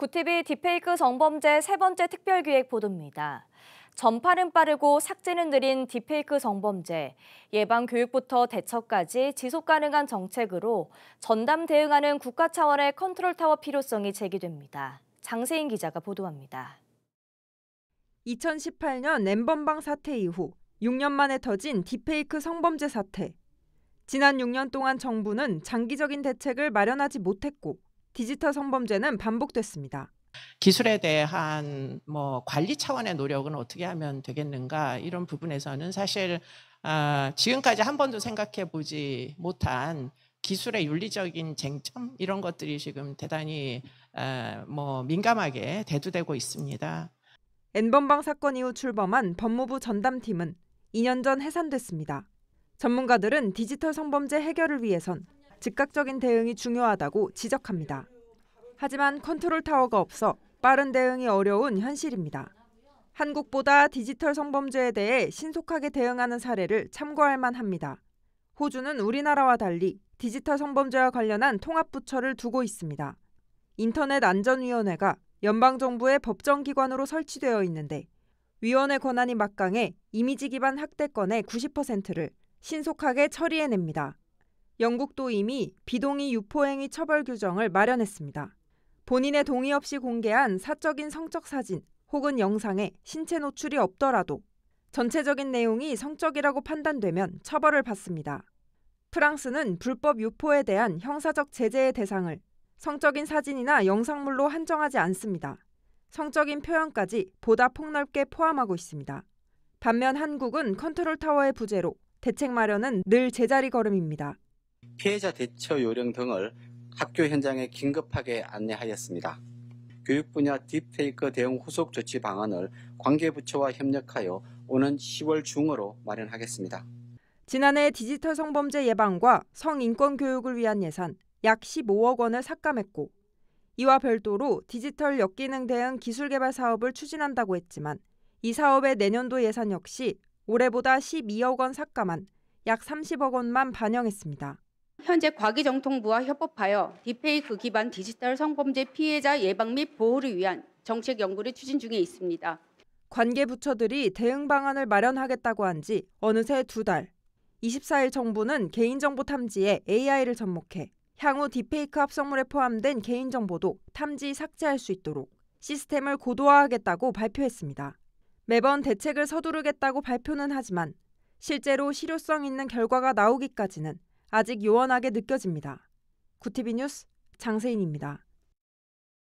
구티비 딥페이크 성범죄 세 번째 특별기획 보도입니다. 전파는 빠르고 삭제는 느린 딥페이크 성범죄, 예방 교육부터 대처까지 지속 가능한 정책으로 전담 대응하는 국가 차원의 컨트롤 타워 필요성이 제기됩니다. 장세인 기자가 보도합니다. 2018년 엠범방 사태 이후 6년 만에 터진 딥페이크 성범죄 사태. 지난 6년 동안 정부는 장기적인 대책을 마련하지 못했고 디지털 성범죄는 반복됐습니다. 기술에 대한 뭐 관리 차원의 노력은 어떻게 하면 되겠는가 이런 부분에서는 사실 아, 지금까지 한 번도 생각해 보지 못한 기술의 윤리적인 쟁점 이런 것들이 지금 대단히 아, 뭐 민감하게 대두되고 있습니다. N번방 사건 이후 출범한 법무부 전담팀은 2년 전 해산됐습니다. 전문가들은 디지털 성범죄 해결을 위해선 즉각적인 대응이 중요하다고 지적합니다. 하지만 컨트롤 타워가 없어 빠른 대응이 어려운 현실입니다. 한국보다 디지털 성범죄에 대해 신속하게 대응하는 사례를 참고할 만합니다. 호주는 우리나라와 달리 디지털 성범죄와 관련한 통합부처를 두고 있습니다. 인터넷 안전위원회가 연방정부의 법정기관으로 설치되어 있는데 위원회 권한이 막강해 이미지 기반 학대 건의 90%를 신속하게 처리해냅니다. 영국도 이미 비동의 유포행위 처벌 규정을 마련했습니다. 본인의 동의 없이 공개한 사적인 성적 사진 혹은 영상에 신체 노출이 없더라도 전체적인 내용이 성적이라고 판단되면 처벌을 받습니다. 프랑스는 불법 유포에 대한 형사적 제재의 대상을 성적인 사진이나 영상물로 한정하지 않습니다. 성적인 표현까지 보다 폭넓게 포함하고 있습니다. 반면 한국은 컨트롤 타워의 부재로 대책 마련은 늘 제자리 걸음입니다. 피해자 대처 요령 등을 학교 현장에 긴급하게 안내하였습니다. 교육 분야 딥테이크 대응 후속 조치 방안을 관계부처와 협력하여 오는 10월 중으로 마련하겠습니다. 지난해 디지털 성범죄 예방과 성인권 교육을 위한 예산 약 15억 원을 삭감했고 이와 별도로 디지털 역기능 대응 기술 개발 사업을 추진한다고 했지만 이 사업의 내년도 예산 역시 올해보다 12억 원 삭감한 약 30억 원만 반영했습니다. 현재 과기정통부와 협업하여 디페이크 그 기반 디지털 성범죄 피해자 예방 및 보호를 위한 정책 연구를 추진 중에 있습니다. 관계 부처들이 대응 방안을 마련하겠다고 한 지 어느새 두 달. 24일 정부는 개인정보 탐지에 AI를 접목해 향후 디페이크 합성물에 포함된 개인정보도 탐지 삭제할 수 있도록 시스템을 고도화하겠다고 발표했습니다. 매번 대책을 서두르겠다고 발표는 하지만 실제로 실효성 있는 결과가 나오기까지는 아직 요원하게 느껴집니다. 구티비 뉴스 장세인입니다.